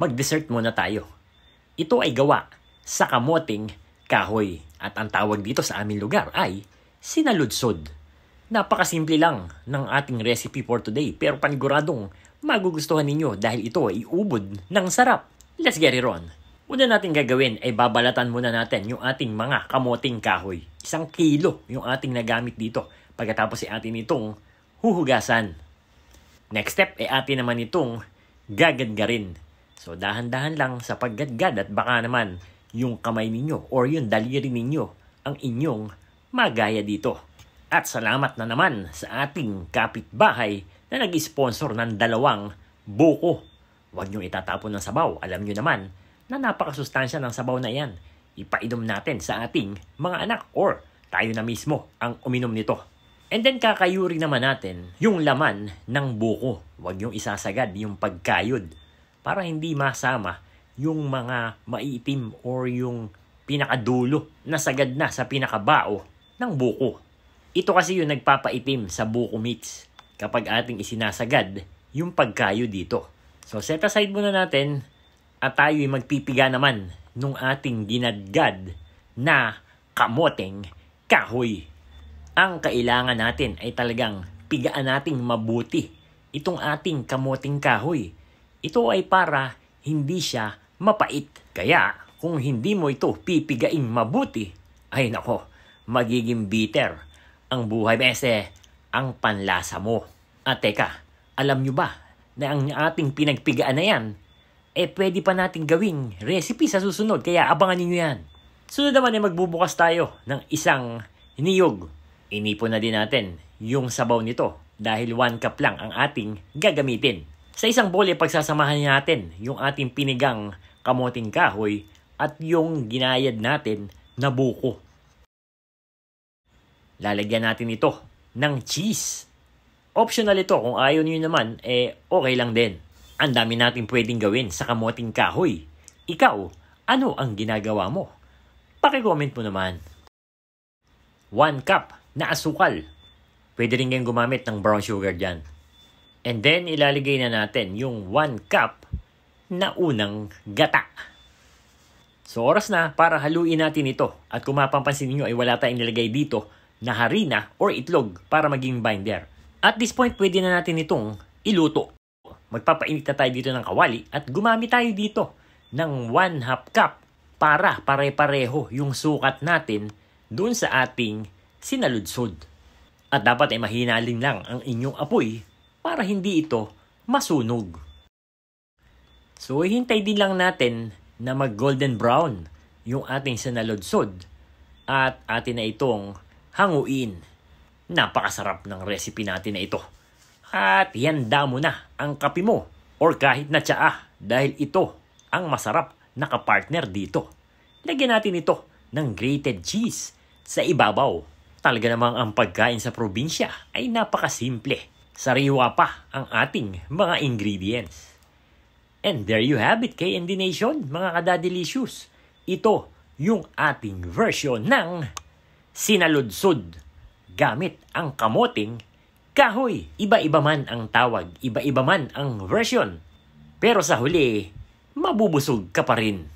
mag-dessert muna tayo. Ito ay gawa sa kamoting kahoy at ang tawag dito sa aming lugar ay sinaludsod. Napakasimple lang ng ating recipe for today pero paniguradong magugustuhan ninyo dahil ito ay ubod ng sarap. Let's get it on! Una natin gagawin ay babalatan muna natin yung ating mga kamoting kahoy. Isang kilo yung ating nagamit dito pagkatapos ay atin itong huhugasan. Next step ay atin naman itong gagadgarin So dahan-dahan lang sa paggadgad at baka naman yung kamay ninyo or yung daliri ninyo ang inyong magaya dito. At salamat na naman sa ating kapitbahay na nag-sponsor ng dalawang buko. Huwag niyong itatapon ng sabaw. Alam niyo naman na napakasustansya ng sabaw na yan. Ipainom natin sa ating mga anak or tayo na mismo ang uminom nito. And then kakayuri naman natin yung laman ng buko. Huwag niyong isasagad yung pagkayod para hindi masama yung mga maiitim or yung pinakadulo na sagad na sa pinakabao ng buko. Ito kasi yung nagpapaitim sa buko meats kapag ating isinasagad yung pagkayo dito. So set aside muna natin at tayo'y magpipiga naman nung ating dinadgad na kamoteng kahoy. Ang kailangan natin ay talagang pigaan nating mabuti itong ating kamoteng kahoy ito ay para hindi siya mapait. Kaya kung hindi mo ito pipigain mabuti, ay nako, magiging bitter ang buhay mese ang panlasa mo. At teka, alam nyo ba na ang ating pinagpigaan na yan, eh pwede pa natin gawing recipe sa susunod. Kaya abangan niyo yan. Sunod naman ay magbubukas tayo ng isang niyog. Inipon na din natin yung sabaw nito dahil 1 cup lang ang ating gagamitin. Sa isang bowl ay eh, pagsasamahan natin yung ating pinigang kamoting kahoy at yung ginayad natin na buko. Lalagyan natin ito ng cheese. Optional ito. Kung ayaw niyo naman, eh okay lang din. Ang dami natin pwedeng gawin sa kamoting kahoy. Ikaw, ano ang ginagawa mo? Pakicomment mo naman. 1 cup na asukal. Pwede rin gumamit ng brown sugar dyan. And then ilalagay na natin yung 1 cup na unang gata. So oras na para haluin natin ito. At kung mapapansin niyo ay wala tayong nilagay dito na harina or itlog para maging binder. At this point pwede na natin itong iluto. Magpapainit na tayo dito ng kawali at gumamit tayo dito ng 1 half cup para pare-pareho yung sukat natin doon sa ating sinaludsod. At dapat ay mahinaling lang ang inyong apoy para hindi ito masunog. So, hintay din lang natin na mag-golden brown yung ating sinalodsod at atin na itong hanguin. Napakasarap ng recipe natin na ito. At handa mo na ang kape mo or kahit na tsaa dahil ito ang masarap na kapartner dito. Lagyan natin ito ng grated cheese sa ibabaw. Talaga namang ang pagkain sa probinsya ay napakasimple Sariwa pa ang ating mga ingredients. And there you have it, KND Nation, mga kadadelicious. Ito yung ating version ng sinaludsod gamit ang kamoting kahoy. Iba-iba man ang tawag, iba-iba man ang version. Pero sa huli, mabubusog ka pa rin.